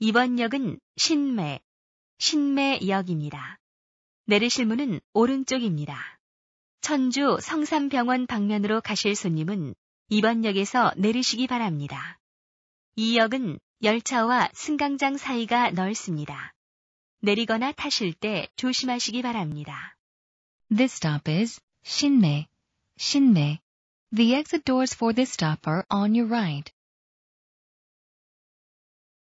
이번 역은 신매, 신매역입니다. 내리실 문은 오른쪽입니다. 천주 성삼병원 방면으로 가실 손님은 이번 역에서 내리시기 바랍니다. 이 역은 열차와 승강장 사이가 넓습니다. 내리거나 타실 때 조심하시기 바랍니다. This stop is 신매, 신매. The exit doors for this stop are on your right.